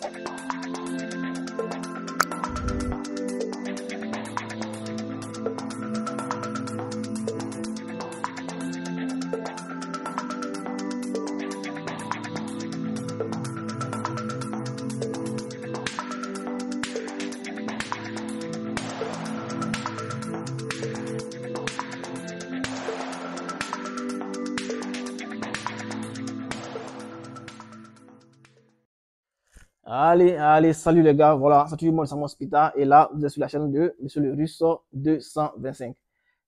Thank you. Allez, allez, salut les gars. Voilà, c'est tout le Spita. Et là, vous êtes sur la chaîne de Monsieur le Russo 225.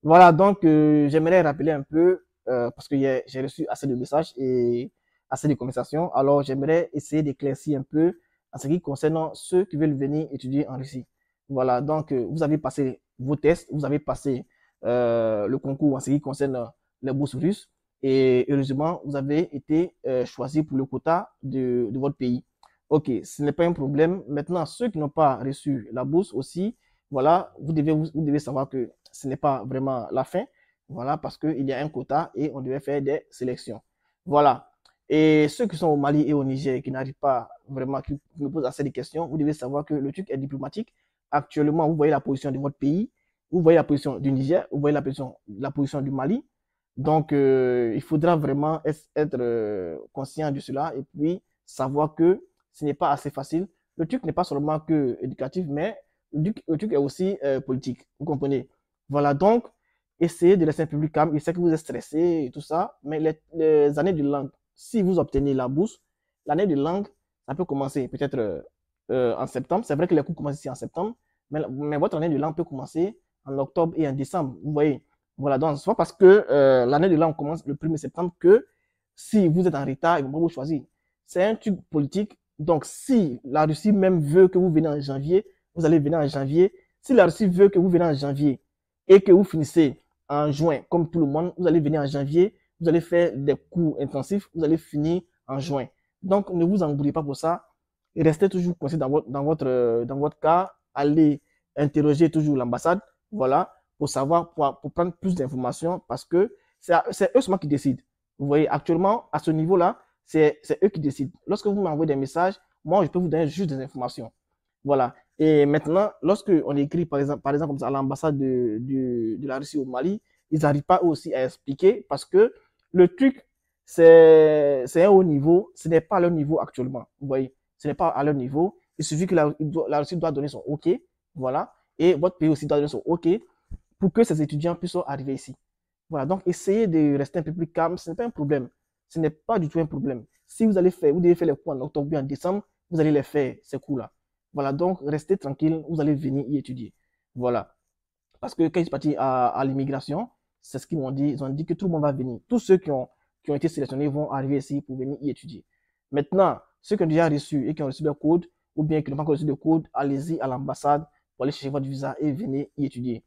Voilà, donc euh, j'aimerais rappeler un peu, euh, parce que j'ai reçu assez de messages et assez de conversations. Alors, j'aimerais essayer d'éclaircir un peu en ce qui concerne ceux qui veulent venir étudier en Russie. Voilà, donc euh, vous avez passé vos tests, vous avez passé le concours en ce qui concerne les bourses russes. Et heureusement, vous avez été choisi pour le quota de votre pays. Ok, ce n'est pas un problème. Maintenant, ceux qui n'ont pas reçu la bourse aussi, voilà, vous devez, vous, devez savoir que ce n'est pas vraiment la fin. Voilà, parce qu'il y a un quota et on devait faire des sélections. Voilà. Et ceux qui sont au Mali et au Niger et qui n'arrivent pas vraiment, qui me posent assez de questions, vous devez savoir que le truc est diplomatique. Actuellement, vous voyez la position de votre pays, vous voyez la position du Niger, vous voyez la position, la position du Mali. Donc, euh, il faudra vraiment être euh, conscient de cela et puis savoir que ce n'est pas assez facile. Le truc n'est pas seulement que éducatif, mais le truc, est aussi euh, politique. Vous comprenez Voilà, donc, essayez de laisser un public calme. Il sait que vous êtes stressé et tout ça, mais les, années de langue, si vous obtenez la bourse, l'année de langue, ça peut commencer peut-être euh, euh, en septembre. C'est vrai que les cours commencent ici en septembre, mais, mais votre année de langue peut commencer en octobre et en décembre. Vous voyez Voilà, donc, ce pas parce que l'année de langue commence le 1er septembre que si vous êtes en retard, ils vont pas vous choisir. C'est un truc politique donc, si la Russie même veut que vous venez en janvier, vous allez venir en janvier. Si la Russie veut que vous venez en janvier et que vous finissez en juin, comme tout le monde, vous allez venir en janvier, vous allez faire des cours intensifs, vous allez finir en juin. Donc, ne vous embrouillez pas pour ça. Restez toujours coincé dans votre, dans votre, cas. Allez interroger toujours l'ambassade. Voilà. Pour savoir, pour, pour prendre plus d'informations parce que c'est eux seulement qui décident. Vous voyez, actuellement, à ce niveau-là, c'est eux qui décident. Lorsque vous m'envoyez des messages, moi, je peux vous donner juste des informations. Voilà. Et maintenant, lorsque on écrit, par exemple, par exemple comme à l'ambassade de, la Russie au Mali, ils n'arrivent pas aussi à expliquer parce que le truc, c'est un haut niveau, ce n'est pas à leur niveau actuellement. Vous voyez, ce n'est pas à leur niveau. Il suffit que la, la, Russie doit donner son OK, voilà, et votre pays aussi doit donner son OK pour que ces étudiants puissent arriver ici. Voilà, donc essayez de rester un peu plus calme, ce n'est pas un problème. Ce n'est pas du tout un problème. Si vous allez faire, vous devez faire les cours en octobre ou en décembre, vous allez les faire, ces cours-là. Voilà, donc restez tranquille, vous allez venir y étudier. Voilà. Parce que quand ils sont partis à, l'immigration, c'est ce qu'ils m'ont dit. Ils ont dit que tout le monde va venir. Tous ceux qui ont, qui ont été sélectionnés vont arriver ici pour venir y étudier. Maintenant, ceux qui ont déjà reçu et qui ont reçu leur code, ou bien qui n'ont pas encore reçu de code, allez-y à l'ambassade pour aller chercher votre visa et venez y étudier.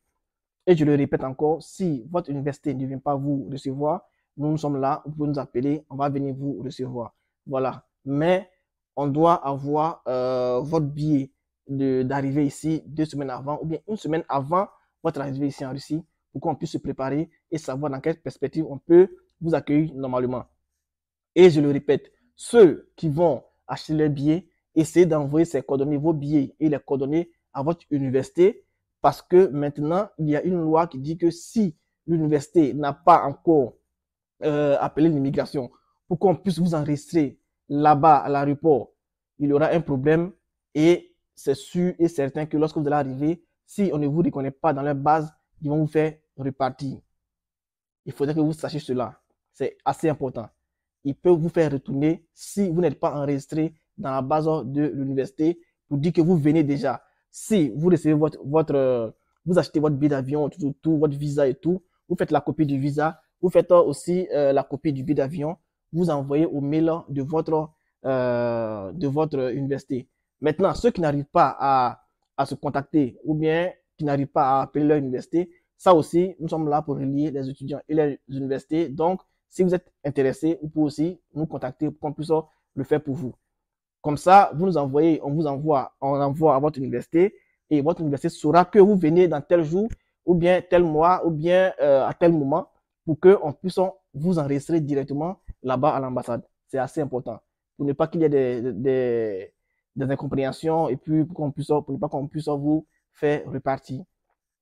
Et je le répète encore, si votre université ne vient pas vous recevoir, nous, sommes là, vous pouvez nous appeler, on va venir vous recevoir. Voilà. Mais on doit avoir euh, votre billet d'arriver ici deux semaines avant ou bien une semaine avant votre arrivée ici en Russie pour qu'on puisse se préparer et savoir dans quelle perspective on peut vous accueillir normalement. Et je le répète, ceux qui vont acheter leurs billets, essayez d'envoyer ces coordonnées, vos billets et les coordonnées à votre université parce que maintenant, il y a une loi qui dit que si l'université n'a pas encore euh, appeler l'immigration pour qu'on puisse vous enregistrer là-bas à l'aéroport. Il y aura un problème et c'est sûr et certain que lorsque vous allez arriver, si on ne vous reconnaît pas dans la base, ils vont vous faire repartir. Il faudrait que vous sachiez cela. C'est assez important. Ils peuvent vous faire retourner si vous n'êtes pas enregistré dans la base de l'université pour dire que vous venez déjà. Si vous recevez votre, votre euh, vous achetez votre billet d'avion, tout, tout, votre visa et tout, vous faites la copie du visa, vous faites aussi euh, la copie du billet d'avion, vous envoyez au mail de votre, euh, de votre université. Maintenant, ceux qui n'arrivent pas à, se contacter ou bien qui n'arrivent pas à appeler leur université, ça aussi, nous sommes là pour relier les étudiants et les universités. Donc, si vous êtes intéressé, vous pouvez aussi nous contacter pour qu'on puisse le faire pour vous. Comme ça, vous nous envoyez, on vous envoie, on envoie à votre université et votre université saura que vous venez dans tel jour ou bien tel mois ou bien euh, à tel moment pour qu'on puisse vous enregistrer directement là-bas à l'ambassade. C'est assez important pour ne pas qu'il y ait des, incompréhensions et puis pour, qu'on puisse, pour ne pas qu'on puisse vous faire repartir.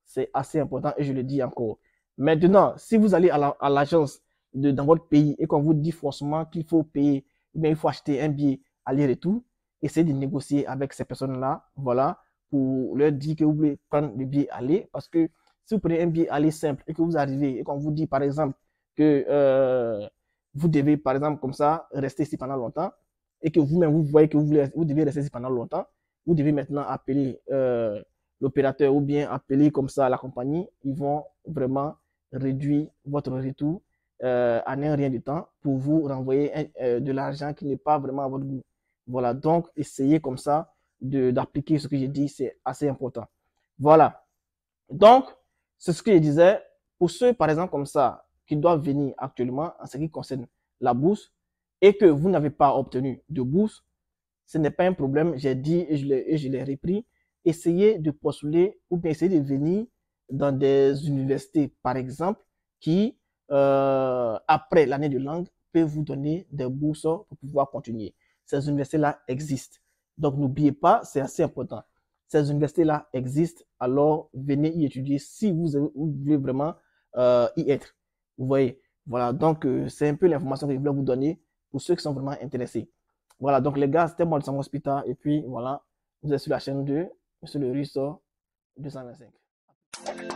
C'est assez important et je le dis encore. Maintenant, si vous allez à l'agence dans votre pays et qu'on vous dit forcément qu'il faut payer, mais il faut acheter un billet aller tout, essayez de négocier avec ces personnes-là, voilà, pour leur dire que vous voulez prendre le billet aller parce que si vous prenez un billet aller simple et que vous arrivez et qu'on vous dit, par exemple, que euh, vous devez, par exemple, comme ça, rester ici pendant longtemps, et que vous-même, vous voyez que vous, devez rester ici pendant longtemps, vous devez maintenant appeler euh, l'opérateur ou bien appeler comme ça la compagnie. Ils vont vraiment réduire votre retour euh, en à rien du temps pour vous renvoyer de l'argent qui n'est pas vraiment à votre goût. Voilà, donc essayez comme ça d'appliquer ce que j'ai dit, c'est assez important. Voilà. Donc, c'est ce que je disais. Pour ceux, par exemple, comme ça, qui doivent venir actuellement en ce qui concerne la bourse et que vous n'avez pas obtenu de bourse, ce n'est pas un problème. J'ai dit et je l'ai repris. Essayez de postuler ou bien essayez de venir dans des universités, par exemple, qui, euh, après l'année de langue, peuvent vous donner des bourses pour pouvoir continuer. Ces universités-là existent. Donc, n'oubliez pas, c'est assez important. Ces universités-là existent, alors venez y étudier si vous, voulez vraiment euh, y être. Vous voyez, voilà, donc euh, c'est un peu l'information que je voulais vous donner pour ceux qui sont vraiment intéressés. Voilà, donc les gars, c'était moi de son Hospital, et puis voilà, vous êtes sur la chaîne de Monsieur le Russo 225.